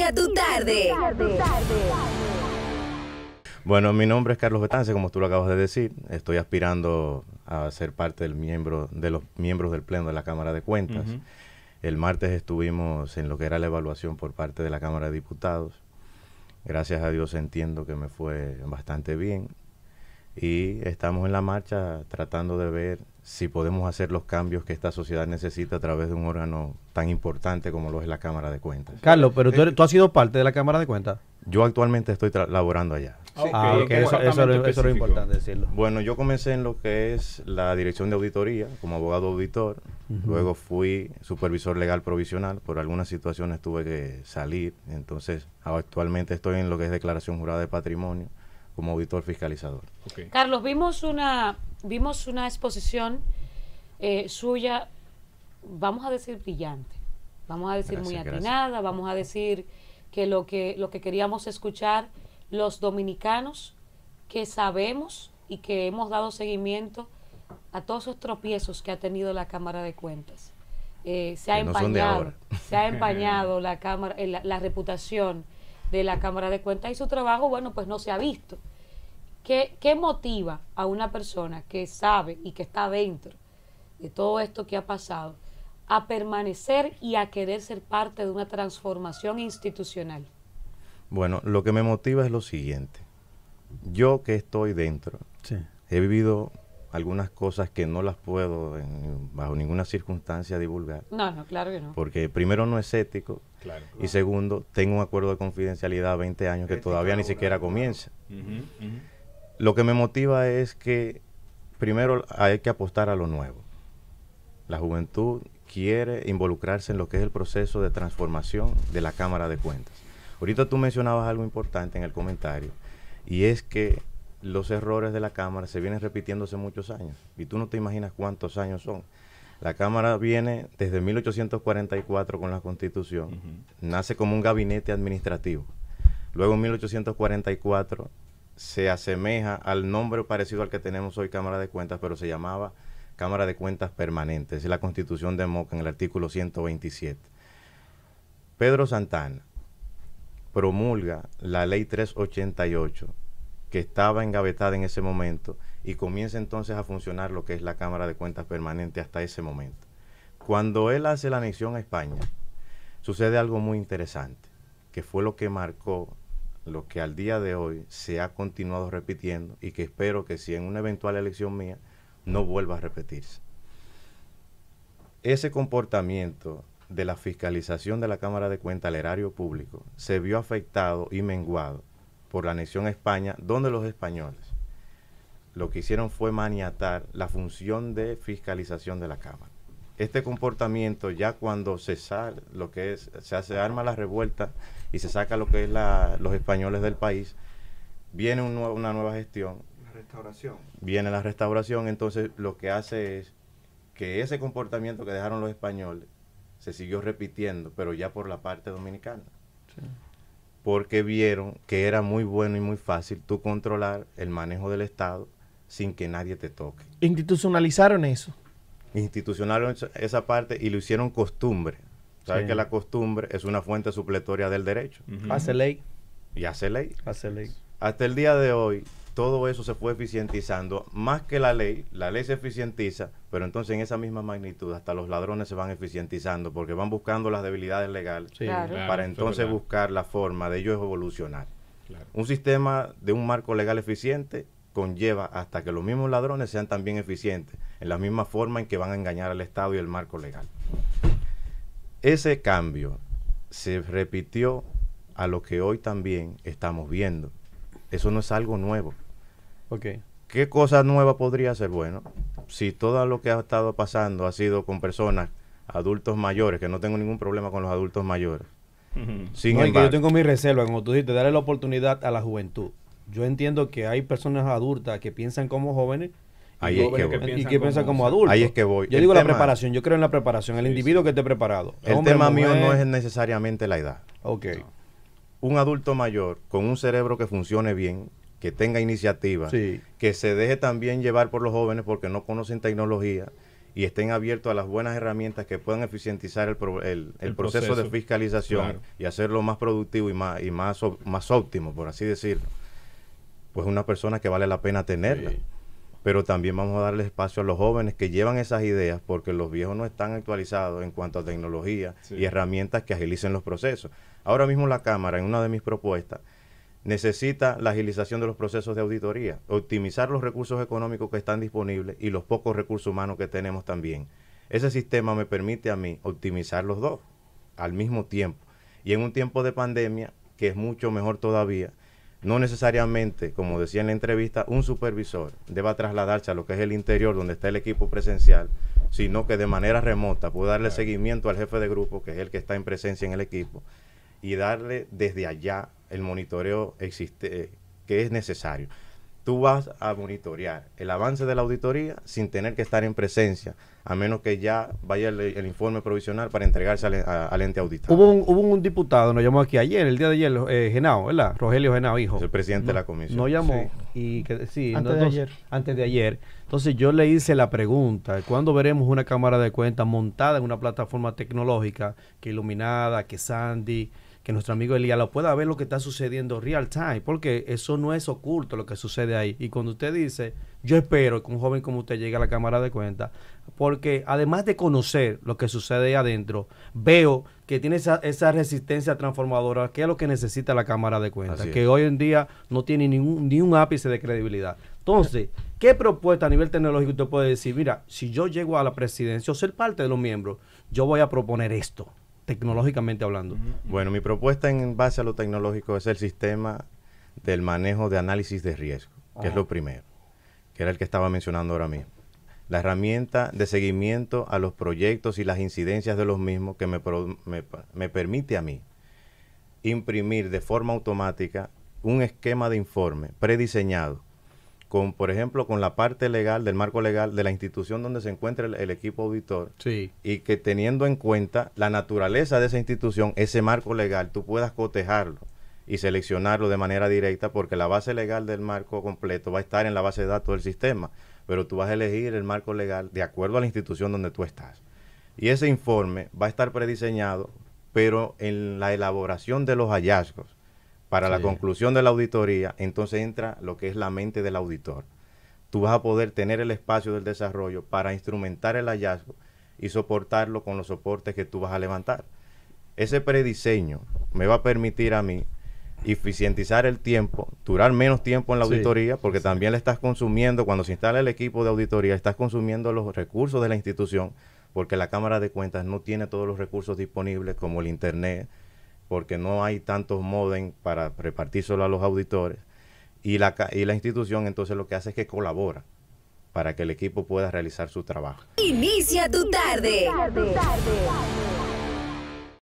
a tu tarde. Bueno, mi nombre es Carlos Betance, como tú lo acabas de decir. Estoy aspirando a ser parte del miembro, de los miembros del Pleno de la Cámara de Cuentas. El martes estuvimos en lo que era la evaluación por parte de la Cámara de Diputados. Gracias a Dios entiendo que me fue bastante bien. Y estamos en la marcha tratando de ver si podemos hacer los cambios que esta sociedad necesita a través de un órgano tan importante como lo es la Cámara de Cuentas. Carlos, pero tú, eh, has sido parte de la Cámara de Cuentas. Yo actualmente estoy laborando allá. ah, ah Eso, es lo importante decirlo. Bueno, yo comencé en lo que es la dirección de auditoría como abogado auditor. Luego fui supervisor legal provisional. Por algunas situaciones tuve que salir. Entonces, actualmente estoy en lo que es declaración jurada de patrimonio como auditor fiscalizador. Carlos, vimos una, vimos una exposición eh, suya, vamos a decir brillante, vamos a decir muy atinada, vamos a decir que lo, que lo que queríamos escuchar los dominicanos que sabemos y que hemos dado seguimiento a todos esos tropiezos que ha tenido la Cámara de Cuentas. Eh, se, ha empañado, se ha empañado la, cámara, eh, la reputación de la Cámara de Cuentas y su trabajo, bueno, pues no se ha visto. ¿Qué, ¿Qué, motiva a una persona que sabe y que está dentro de todo esto que ha pasado a permanecer y a querer ser parte de una transformación institucional? Bueno, lo que me motiva es lo siguiente. Yo que estoy dentro, he vivido algunas cosas que no las puedo bajo ninguna circunstancia divulgar. No, no, claro que no. Porque primero no es ético y segundo, tengo un acuerdo de confidencialidad 20 años que todavía ni siquiera comienza. Lo que me motiva es que primero hay que apostar a lo nuevo. La juventud quiere involucrarse en lo que es el proceso de transformación de la Cámara de Cuentas. Ahorita tú mencionabas algo importante en el comentario y es que los errores de la Cámara se vienen repitiendo hace muchos años y tú no te imaginas cuántos años son. La Cámara viene desde 1844 con la Constitución, nace como un gabinete administrativo. Luego en 1844 se asemeja al nombre parecido al que tenemos hoy Cámara de Cuentas, pero se llamaba Cámara de Cuentas Permanente. Es la Constitución de Moca en el artículo 127. Pedro Santana promulga la Ley 388 que estaba engavetada en ese momento y comienza entonces a funcionar lo que es la Cámara de Cuentas Permanente hasta ese momento. Cuando él hace la anexión a España, sucede algo muy interesante, que fue lo que marcó lo que al día de hoy se ha continuado repitiendo y que espero que si en una eventual elección mía no vuelva a repetirse. Ese comportamiento de la fiscalización de la Cámara de Cuentas al erario público se vio afectado y menguado por la anexión a España, donde los españoles lo que hicieron fue maniatar la función de fiscalización de la Cámara. Este comportamiento ya cuando se sale, lo que es, se hace arma la revuelta y se saca lo que es los españoles del país, viene una nueva gestión. La restauración. Viene la restauración, entonces lo que hace es que ese comportamiento que dejaron los españoles se siguió repitiendo, pero ya por la parte dominicana porque vieron que era muy bueno y muy fácil tú controlar el manejo del Estado sin que nadie te toque. Institucionalizaron eso. Institucionalizaron esa parte y lo hicieron costumbre. Sabes que la costumbre es una fuente supletoria del derecho. Hace ley. Y hace ley. Hace ley. Hasta el día de hoy, todo eso se fue eficientizando, más que la ley, la ley se eficientiza, pero entonces en esa misma magnitud hasta los ladrones se van eficientizando porque van buscando las debilidades legales para entonces buscar la forma de ellos evolucionar. Un sistema de un marco legal eficiente conlleva hasta que los mismos ladrones sean también eficientes en la misma forma en que van a engañar al Estado y el marco legal. Ese cambio se repitió a lo que hoy también estamos viendo. Eso no es algo nuevo. ¿Qué cosa nueva podría ser? Bueno, si todo lo que ha estado pasando ha sido con personas, adultos mayores, que no tengo ningún problema con los adultos mayores. Sin yo tengo mi reserva, como tú dijiste, darle la oportunidad a la juventud. Yo entiendo que hay personas adultas que piensan como jóvenes y que, piensan como, adultos. Ahí es que voy. Yo digo la preparación, yo creo en la preparación, el individuo que esté preparado. El tema mío no es necesariamente la edad. Ok. Un adulto mayor con un cerebro que funcione bien que tenga iniciativa, que se deje también llevar por los jóvenes porque no conocen tecnología y estén abiertos a las buenas herramientas que puedan eficientizar el, proceso, de fiscalización y hacerlo más productivo y más más, óptimo, por así decirlo. Pues una persona que vale la pena tenerla. Pero también vamos a darle espacio a los jóvenes que llevan esas ideas porque los viejos no están actualizados en cuanto a tecnología y herramientas que agilicen los procesos. Ahora mismo la Cámara, en una de mis propuestas, necesita la agilización de los procesos de auditoría, optimizar los recursos económicos que están disponibles y los pocos recursos humanos que tenemos también. Ese sistema me permite a mí optimizar los dos al mismo tiempo. Y en un tiempo de pandemia, que es mucho mejor todavía, no necesariamente, como decía en la entrevista, un supervisor deba trasladarse a lo que es el interior donde está el equipo presencial, sino que de manera remota puede darle seguimiento al jefe de grupo, que es el que está en presencia en el equipo, y darle desde allá el monitoreo existe, eh, que es necesario. Tú vas a monitorear el avance de la auditoría sin tener que estar en presencia, a menos que ya vaya el, informe provisional para entregarse al, ente auditor. Hubo un, diputado, nos llamó aquí ayer, el día de ayer, eh, ¿verdad? Rogelio Genao, hijo. el presidente de la comisión. Nos llamó y que, sí, antes, de ayer. antes de ayer. Entonces yo le hice la pregunta, ¿cuándo veremos una cámara de cuentas montada en una plataforma tecnológica que iluminada, que Sandy que nuestro amigo Elías lo pueda ver lo que está sucediendo real time, porque eso no es oculto lo que sucede ahí. Y cuando usted dice, yo espero que un joven como usted llegue a la Cámara de Cuentas, porque además de conocer lo que sucede ahí adentro, veo que tiene esa, resistencia transformadora, que es lo que necesita la Cámara de Cuentas, que hoy en día no tiene ni un ápice de credibilidad. Entonces, ¿qué propuesta a nivel tecnológico usted puede decir? Mira, si yo llego a la presidencia o ser parte de los miembros, yo voy a proponer esto tecnológicamente hablando? Bueno, mi propuesta en base a lo tecnológico es el sistema del manejo de análisis de riesgo, que es lo primero, que era el que estaba mencionando ahora mismo. La herramienta de seguimiento a los proyectos y las incidencias de los mismos que me permite a mí imprimir de forma automática un esquema de informe prediseñado con, por ejemplo, con la parte legal, del marco legal de la institución donde se encuentra el, equipo auditor. Y que teniendo en cuenta la naturaleza de esa institución, ese marco legal, tú puedas cotejarlo y seleccionarlo de manera directa porque la base legal del marco completo va a estar en la base de datos del sistema, pero tú vas a elegir el marco legal de acuerdo a la institución donde tú estás. Y ese informe va a estar prediseñado, pero en la elaboración de los hallazgos para la conclusión de la auditoría, entonces entra lo que es la mente del auditor. Tú vas a poder tener el espacio del desarrollo para instrumentar el hallazgo y soportarlo con los soportes que tú vas a levantar. Ese prediseño me va a permitir a mí eficientizar el tiempo, durar menos tiempo en la auditoría, porque también le estás consumiendo, cuando se instala el equipo de auditoría, estás consumiendo los recursos de la institución, porque la Cámara de Cuentas no tiene todos los recursos disponibles como el Internet, porque no hay tantos modem para solo a los auditores. Y la, y la institución entonces lo que hace es que colabora para que el equipo pueda realizar su trabajo. Inicia Tu tarde.